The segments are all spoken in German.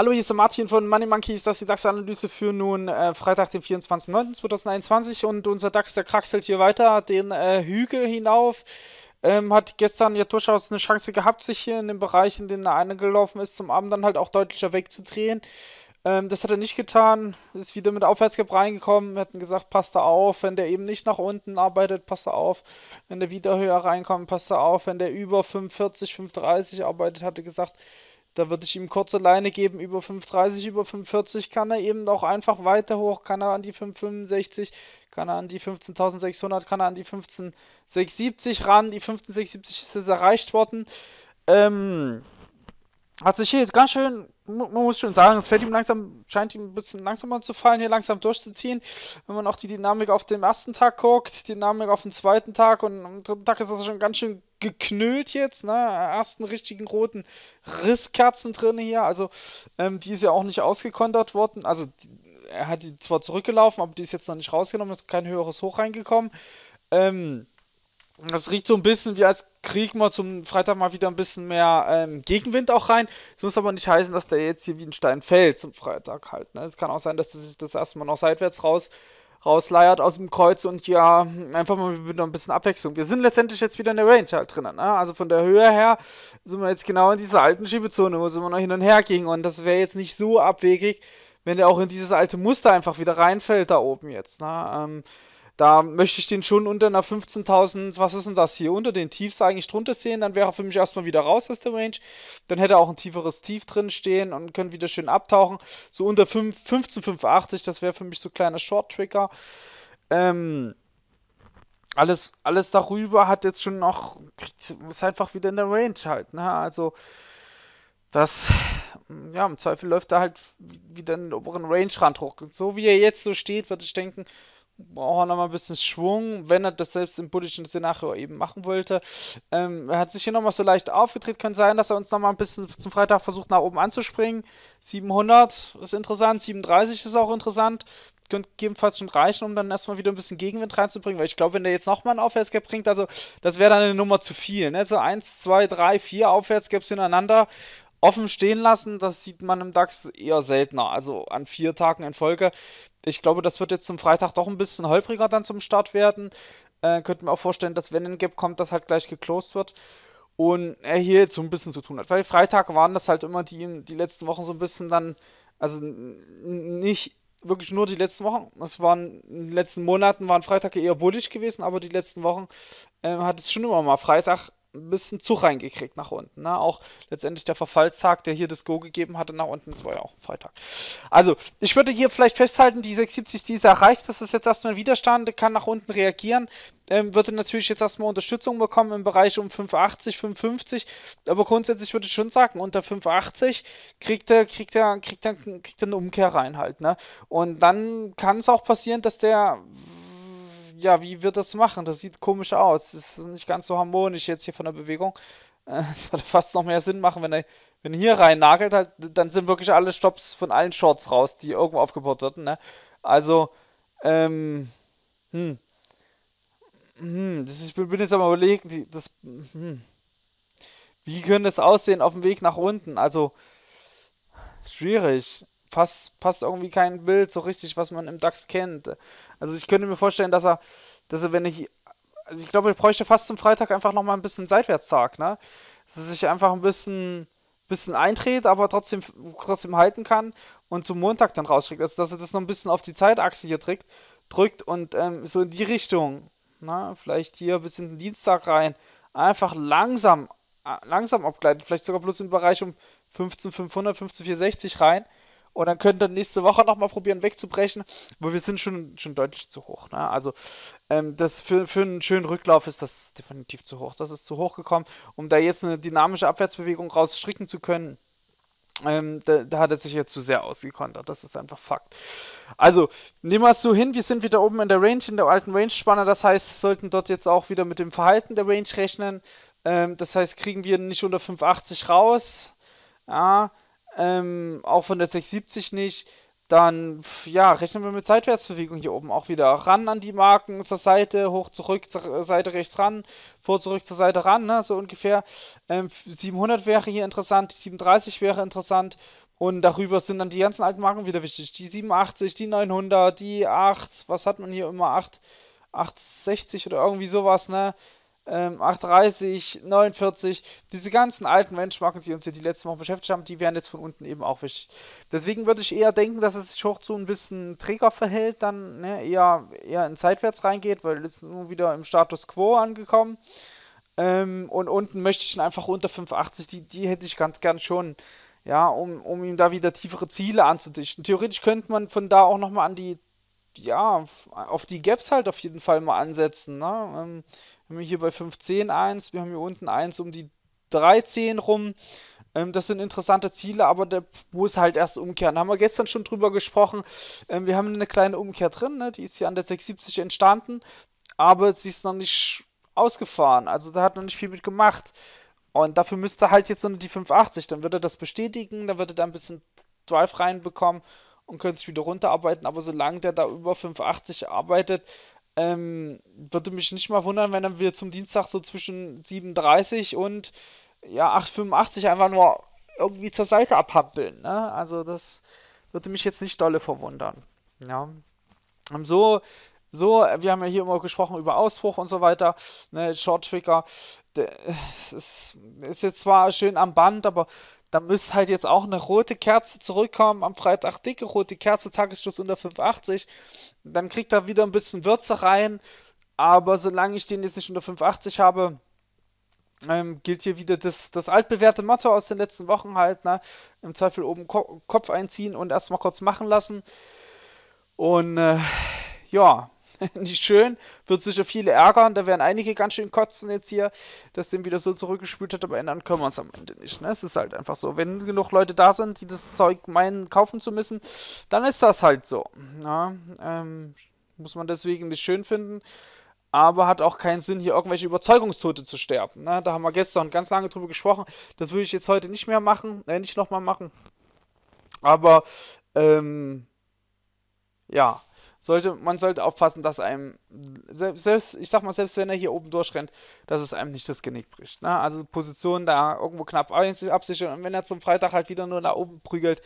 Hallo, hier ist der Martin von Money Monkeys. Das ist die DAX-Analyse für nun äh, Freitag, den 24.09.2021. Und unser DAX, der kraxelt hier weiter den äh, Hügel hinauf. Ähm, hat gestern ja durchaus eine Chance gehabt, sich hier in dem Bereich, in den er eingelaufen ist, zum Abend dann halt auch deutlicher wegzudrehen. Ähm, das hat er nicht getan. Ist wieder mit Aufwärtsgap reingekommen. Wir hatten gesagt, passt da auf. Wenn der eben nicht nach unten arbeitet, passt da auf. Wenn der wieder höher reinkommt, passt da auf. Wenn der über 45, 5,30 arbeitet, hatte gesagt, da würde ich ihm kurze Leine geben, über 5,30, über 5,40 kann er eben auch einfach weiter hoch, kann er an die 5,65, kann er an die 15.600, kann er an die 15,670 ran, die 15,670 ist jetzt erreicht worden. Ähm, hat sich hier jetzt ganz schön man muss schon sagen, es fällt ihm langsam, scheint ihm ein bisschen langsamer zu fallen, hier langsam durchzuziehen. Wenn man auch die Dynamik auf dem ersten Tag guckt, Dynamik auf dem zweiten Tag und am dritten Tag ist das schon ganz schön geknüllt jetzt, ne? Ersten richtigen roten Risskerzen drin hier. Also, ähm, die ist ja auch nicht ausgekontert worden. Also, er hat die zwar zurückgelaufen, aber die ist jetzt noch nicht rausgenommen, ist kein höheres Hoch reingekommen. Ähm, das riecht so ein bisschen wie als kriegen wir zum Freitag mal wieder ein bisschen mehr ähm, Gegenwind auch rein. Das muss aber nicht heißen, dass der jetzt hier wie ein Stein fällt zum Freitag halt. Ne? Es kann auch sein, dass das sich das erstmal noch seitwärts raus rausleiert aus dem Kreuz und ja, einfach mal wieder ein bisschen Abwechslung. Wir sind letztendlich jetzt wieder in der Range halt drinnen. Ne? Also von der Höhe her sind wir jetzt genau in dieser alten Schiebezone, wo wir noch hin und her gingen. Und das wäre jetzt nicht so abwegig, wenn der auch in dieses alte Muster einfach wieder reinfällt da oben jetzt. Ne? Ähm, da möchte ich den schon unter einer 15.000, was ist denn das hier, unter den Tiefs eigentlich drunter sehen. Dann wäre er für mich erstmal wieder raus aus der Range. Dann hätte er auch ein tieferes Tief drin stehen und könnte wieder schön abtauchen. So unter 15.85, das wäre für mich so ein kleiner Short-Trigger. Ähm, alles, alles darüber hat jetzt schon noch, ist einfach wieder in der Range halt. Ne? Also, das, ja, im Zweifel läuft er halt wieder in den oberen Range-Rand hoch. So wie er jetzt so steht, würde ich denken, braucht er nochmal ein bisschen Schwung, wenn er das selbst im buddhischen Szenario eben machen wollte. Ähm, er hat sich hier nochmal so leicht aufgedreht, könnte sein, dass er uns nochmal ein bisschen zum Freitag versucht, nach oben anzuspringen. 700 ist interessant, 37 ist auch interessant. Könnte gegebenenfalls schon reichen, um dann erstmal wieder ein bisschen Gegenwind reinzubringen, weil ich glaube, wenn der jetzt nochmal einen Aufwärtsgap bringt, also das wäre dann eine Nummer zu viel. Ne? So 1, 2, 3, 4 Aufwärtsgaps hintereinander Offen stehen lassen, das sieht man im DAX eher seltener. Also an vier Tagen in Folge. Ich glaube, das wird jetzt zum Freitag doch ein bisschen holpriger dann zum Start werden. Äh, könnte mir auch vorstellen, dass wenn ein Gap kommt, das halt gleich geklost wird. Und er äh, hier jetzt so ein bisschen zu tun hat. Weil Freitag waren das halt immer die, die letzten Wochen so ein bisschen dann, also nicht wirklich nur die letzten Wochen. Es waren in den letzten Monaten waren Freitage eher bullig gewesen, aber die letzten Wochen äh, hat es schon immer mal Freitag ein bisschen Zug reingekriegt nach unten. Ne? Auch letztendlich der Verfallstag, der hier das Go gegeben hatte, nach unten, das war ja auch Freitag. Also, ich würde hier vielleicht festhalten, die 670, die ist erreicht, das ist jetzt erstmal ein Widerstand, kann nach unten reagieren, ähm, würde natürlich jetzt erstmal Unterstützung bekommen im Bereich um 580, 550, aber grundsätzlich würde ich schon sagen, unter 580 kriegt er, kriegt er, kriegt er, kriegt er eine Umkehr rein halt. Ne? Und dann kann es auch passieren, dass der ja, wie wird das machen? Das sieht komisch aus. Das ist nicht ganz so harmonisch jetzt hier von der Bewegung. Es äh, würde fast noch mehr Sinn machen, wenn er, wenn hier rein nagelt, halt, dann sind wirklich alle Stops von allen Shorts raus, die irgendwo aufgebaut wurden. Ne? Also, ähm, hm. Hm, das ist, ich bin jetzt am überlegen, die, das, hm. wie könnte es aussehen auf dem Weg nach unten? Also, schwierig passt, passt irgendwie kein Bild so richtig, was man im DAX kennt. Also ich könnte mir vorstellen, dass er, dass er, wenn ich, also ich glaube, ich bräuchte fast zum Freitag einfach nochmal ein bisschen Seitwärtstag, ne? Dass er sich einfach ein bisschen, bisschen eindreht, aber trotzdem, trotzdem halten kann und zum Montag dann rausschickt. Also dass er das noch ein bisschen auf die Zeitachse hier drückt, drückt und ähm, so in die Richtung, ne? Vielleicht hier bis in den Dienstag rein, einfach langsam, äh, langsam abgleitet, vielleicht sogar bloß im Bereich um 15.500, 15.460 rein und oh, dann könnt ihr nächste Woche nochmal probieren wegzubrechen. Aber wir sind schon, schon deutlich zu hoch. Ne? Also ähm, das für, für einen schönen Rücklauf ist das definitiv zu hoch. Das ist zu hoch gekommen, um da jetzt eine dynamische Abwärtsbewegung rausstricken zu können. Ähm, da, da, hat er sich jetzt zu sehr ausgekontert. Das ist einfach Fakt. Also, nehmen wir es so hin. Wir sind wieder oben in der Range, in der alten Range-Spanne. Das heißt, sollten dort jetzt auch wieder mit dem Verhalten der Range rechnen. Ähm, das heißt, kriegen wir nicht unter 5,80 raus. Ja, ähm, auch von der 670 nicht, dann ja, rechnen wir mit Seitwärtsbewegung hier oben auch wieder. Ran an die Marken, zur Seite, hoch, zurück, zur Seite rechts ran, vor, zurück, zur Seite ran, ne? so ungefähr. Ähm, 700 wäre hier interessant, 37 wäre interessant und darüber sind dann die ganzen alten Marken wieder wichtig. Die 87, die 900, die 8, was hat man hier immer, 8, 860 oder irgendwie sowas, ne? 830, ähm, 49, diese ganzen alten Benchmarken, die uns hier die letzten Wochen beschäftigt haben, die wären jetzt von unten eben auch wichtig. Deswegen würde ich eher denken, dass es sich hoch zu ein bisschen träger verhält, dann ne, eher, eher in Seitwärts reingeht, weil es nun wieder im Status Quo angekommen. Ähm, und unten möchte ich ihn einfach unter 580, die, die hätte ich ganz gern schon ja, um, um ihm da wieder tiefere Ziele anzudichten. Theoretisch könnte man von da auch nochmal an die, ja, auf die Gaps halt auf jeden Fall mal ansetzen, ne? Ähm, haben wir hier bei 510 eins, wir haben hier unten eins um die 13 rum. Ähm, das sind interessante Ziele, aber der muss halt erst umkehren. Da haben wir gestern schon drüber gesprochen. Ähm, wir haben eine kleine Umkehr drin, ne? die ist hier an der 670 entstanden, aber sie ist noch nicht ausgefahren. Also da hat noch nicht viel mit gemacht. Und dafür müsste halt jetzt nur die 580, dann würde er das bestätigen, dann würde er da ein bisschen Drive reinbekommen und könnte es wieder runterarbeiten. Aber solange der da über 580 arbeitet, ähm, würde mich nicht mal wundern, wenn wir zum Dienstag so zwischen 37 und ja, 8,85 einfach nur irgendwie zur Seite abhampeln. Ne? Also das würde mich jetzt nicht dolle verwundern. Ja. So, so, wir haben ja hier immer gesprochen über Ausbruch und so weiter, ne, Short Trigger. Äh, ist, ist jetzt zwar schön am Band, aber da müsste halt jetzt auch eine rote Kerze zurückkommen am Freitag, dicke rote Kerze, Tagesschluss unter 5,80. Dann kriegt er wieder ein bisschen Würze rein, aber solange ich den jetzt nicht unter 5,80 habe, ähm, gilt hier wieder das, das altbewährte Motto aus den letzten Wochen halt, ne? im Zweifel oben Ko Kopf einziehen und erstmal kurz machen lassen. Und äh, ja, nicht schön. Wird sicher viele ärgern. Da werden einige ganz schön kotzen jetzt hier, dass dem wieder so zurückgespült hat. Aber ändern können wir es am Ende nicht. Ne? Es ist halt einfach so. Wenn genug Leute da sind, die das Zeug meinen, kaufen zu müssen, dann ist das halt so. Ja, ne? ähm, muss man deswegen nicht schön finden. Aber hat auch keinen Sinn, hier irgendwelche Überzeugungstote zu sterben. Ne? Da haben wir gestern ganz lange drüber gesprochen. Das würde ich jetzt heute nicht mehr machen, äh, nicht nochmal machen. Aber, ähm, ja, sollte, man sollte aufpassen, dass einem, selbst, ich sag mal, selbst wenn er hier oben durchrennt, dass es einem nicht das Genick bricht. Ne? Also Position da irgendwo knapp absichern und wenn er zum Freitag halt wieder nur da oben prügelt,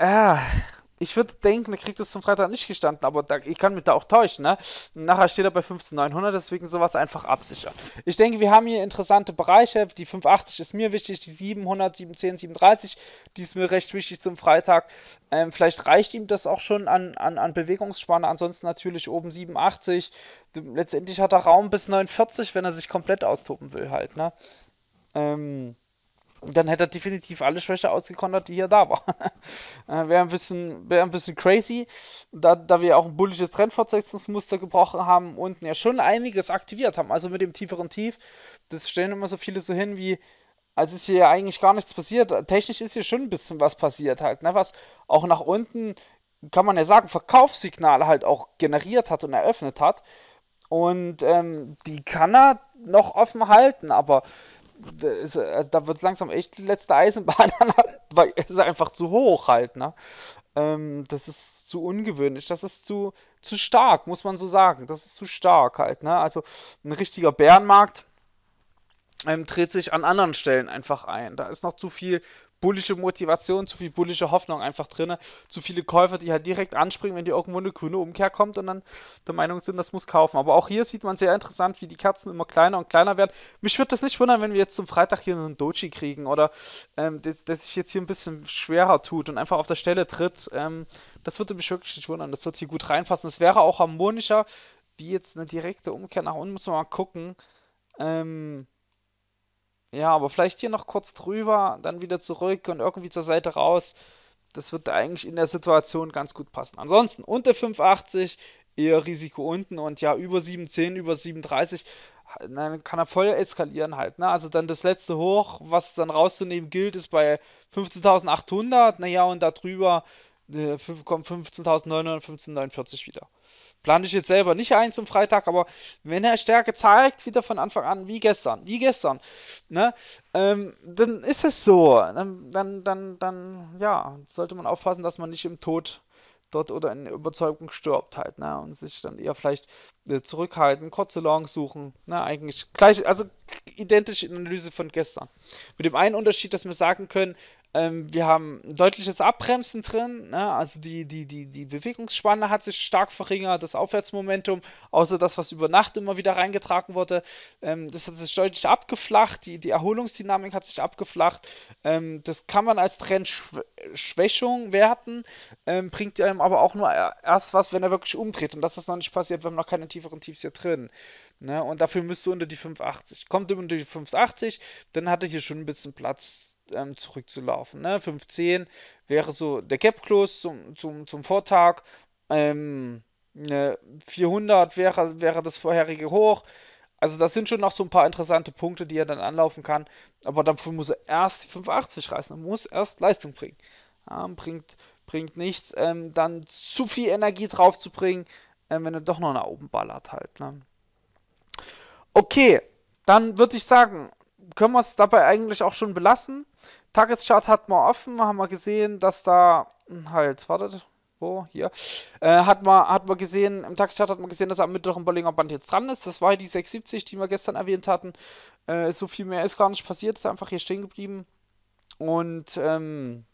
ja, äh, ich würde denken, er kriegt es zum Freitag nicht gestanden, aber da, ich kann mich da auch täuschen. Ne? Nachher steht er bei 15.900, deswegen sowas einfach absichern. Ich denke, wir haben hier interessante Bereiche. Die 580 ist mir wichtig, die 700, 710, 730, die ist mir recht wichtig zum Freitag. Ähm, vielleicht reicht ihm das auch schon an, an, an Bewegungsspanne. Ansonsten natürlich oben 87. Letztendlich hat er Raum bis 49, wenn er sich komplett austoben will halt. Ne? Ähm dann hätte er definitiv alle Schwäche ausgekontert, die hier da war. äh, wäre ein, bisschen, wär ein bisschen crazy, da, da wir auch ein bullisches Trendfortsetzungsmuster gebrochen haben und ja schon einiges aktiviert haben. Also mit dem tieferen Tief, das stellen immer so viele so hin wie, als ist hier ja eigentlich gar nichts passiert. Technisch ist hier schon ein bisschen was passiert halt, ne? was auch nach unten, kann man ja sagen, Verkaufssignale halt auch generiert hat und eröffnet hat. Und ähm, die kann er noch offen halten, aber da, ist, also da wird es langsam echt die letzte Eisenbahn, weil es ist einfach zu hoch halt, ne? Ähm, das ist zu ungewöhnlich, das ist zu, zu stark, muss man so sagen. Das ist zu stark halt, ne? Also ein richtiger Bärenmarkt ähm, dreht sich an anderen Stellen einfach ein. Da ist noch zu viel bullische Motivation, zu viel bullische Hoffnung einfach drin, zu viele Käufer, die halt direkt anspringen, wenn dir irgendwo eine grüne Umkehr kommt und dann der Meinung sind, das muss kaufen. Aber auch hier sieht man sehr interessant, wie die Kerzen immer kleiner und kleiner werden. Mich würde das nicht wundern, wenn wir jetzt zum Freitag hier einen Doji kriegen oder ähm, dass das sich jetzt hier ein bisschen schwerer tut und einfach auf der Stelle tritt. Ähm, das würde mich wirklich nicht wundern. Das würde hier gut reinpassen. Das wäre auch harmonischer, wie jetzt eine direkte Umkehr nach unten. Muss man mal gucken. Ähm, ja, aber vielleicht hier noch kurz drüber, dann wieder zurück und irgendwie zur Seite raus. Das wird eigentlich in der Situation ganz gut passen. Ansonsten unter 5,80 eher Risiko unten und ja, über 7,10, über 7,30 dann kann er voll eskalieren halt. Ne? Also dann das letzte Hoch, was dann rauszunehmen gilt, ist bei 15.800. Naja, und darüber äh, kommen 15.915,49 wieder. Plane ich jetzt selber nicht ein zum Freitag, aber wenn er Stärke zeigt, wieder von Anfang an, wie gestern, wie gestern, ne, ähm, dann ist es so. Dann, dann, dann, dann, ja, sollte man aufpassen, dass man nicht im Tod dort oder in Überzeugung stirbt halt, ne? Und sich dann eher vielleicht äh, zurückhalten, kurze Longs suchen, ne? Eigentlich gleich, also identische Analyse von gestern. Mit dem einen Unterschied, dass wir sagen können, ähm, wir haben ein deutliches Abbremsen drin, ne? also die, die, die, die Bewegungsspanne hat sich stark verringert, das Aufwärtsmomentum, außer das, was über Nacht immer wieder reingetragen wurde, ähm, das hat sich deutlich abgeflacht, die, die Erholungsdynamik hat sich abgeflacht. Ähm, das kann man als Trendschwächung werten, ähm, bringt einem aber auch nur äh, erst was, wenn er wirklich umdreht und das ist noch nicht passiert, wir haben noch keine tieferen Tiefs hier drin. Ne? Und dafür müsst du unter die 580. Kommt unter die 580, dann hat er hier schon ein bisschen Platz ähm, zurückzulaufen. Ne? 5 wäre so der Cap-Close zum, zum, zum Vortag. Ähm, 400 ne, wäre, wäre das vorherige hoch. Also das sind schon noch so ein paar interessante Punkte, die er dann anlaufen kann. Aber dafür muss er erst die 580 reißen. Er muss erst Leistung bringen. Ja, bringt, bringt nichts, ähm, dann zu viel Energie draufzubringen, ähm, wenn er doch noch nach oben ballert halt. Ne? Okay, dann würde ich sagen, können wir es dabei eigentlich auch schon belassen. Tageschart hat man offen, haben wir gesehen, dass da hm, halt, wartet, wo, hier, äh, hat, man, hat man gesehen, im Tageschart hat man gesehen, dass er am mittleren Bollinger Band jetzt dran ist. Das war die 670, die wir gestern erwähnt hatten. Äh, so viel mehr ist gar nicht passiert, ist einfach hier stehen geblieben. Und, ähm,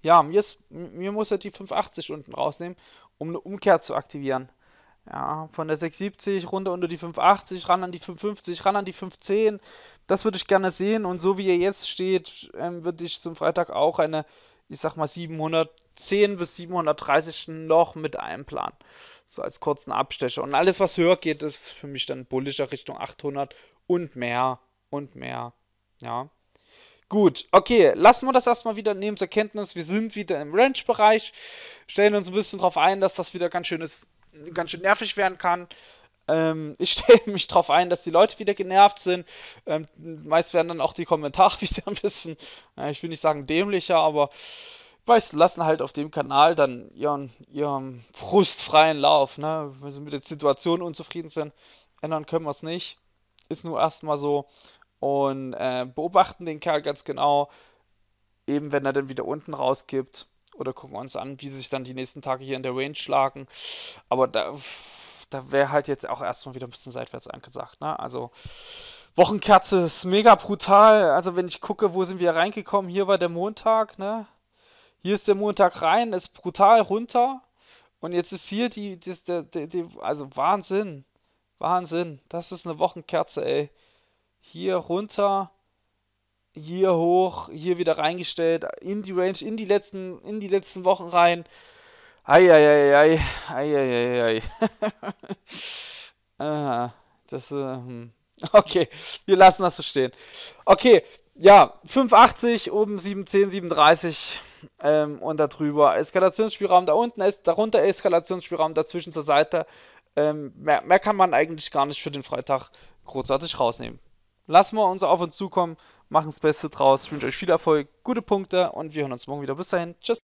ja, mir, ist, mir muss er die 580 unten rausnehmen, um eine Umkehr zu aktivieren. Ja, von der 670 runter unter die 580, ran an die 550, ran an die 510. Das würde ich gerne sehen. Und so wie er jetzt steht, ähm, würde ich zum Freitag auch eine, ich sag mal, 710 bis 730 noch mit einplanen. So als kurzen Abstecher. Und alles, was höher geht, ist für mich dann bullischer Richtung 800 und mehr und mehr. Ja. Gut, okay, lassen wir das erstmal wieder nehmen zur Kenntnis. Wir sind wieder im ranch bereich stellen uns ein bisschen darauf ein, dass das wieder ganz schönes ganz schön nervig werden kann. Ähm, ich stelle mich darauf ein, dass die Leute wieder genervt sind. Ähm, meist werden dann auch die Kommentare wieder ein bisschen, äh, ich will nicht sagen dämlicher, aber weißt lassen halt auf dem Kanal dann ihren, ihren frustfreien Lauf. Ne? Wenn sie mit der Situation unzufrieden sind, ändern können wir es nicht. Ist nur erstmal so. Und äh, beobachten den Kerl ganz genau. Eben wenn er dann wieder unten rausgibt oder gucken uns an, wie sich dann die nächsten Tage hier in der Range schlagen. Aber da, da wäre halt jetzt auch erstmal wieder ein bisschen seitwärts angesagt. Ne? Also Wochenkerze ist mega brutal. Also wenn ich gucke, wo sind wir reingekommen? Hier war der Montag. Ne? Hier ist der Montag rein, ist brutal runter. Und jetzt ist hier die, die, die, die also Wahnsinn. Wahnsinn. Das ist eine Wochenkerze, ey. Hier runter hier hoch, hier wieder reingestellt, in die Range, in die letzten, in die letzten Wochen rein. Eieieiei, eieiei. Aha, das, äh, hm. okay, wir lassen das so stehen. Okay, ja, 5,80, oben 7,10, 7,30 ähm, und darüber. Eskalationsspielraum da unten, es, darunter Eskalationsspielraum dazwischen zur Seite. Ähm, mehr, mehr kann man eigentlich gar nicht für den Freitag großartig rausnehmen lassen wir uns auf uns zukommen, machen das Beste draus, Ich wünsche euch viel Erfolg, gute Punkte und wir hören uns morgen wieder. Bis dahin, tschüss.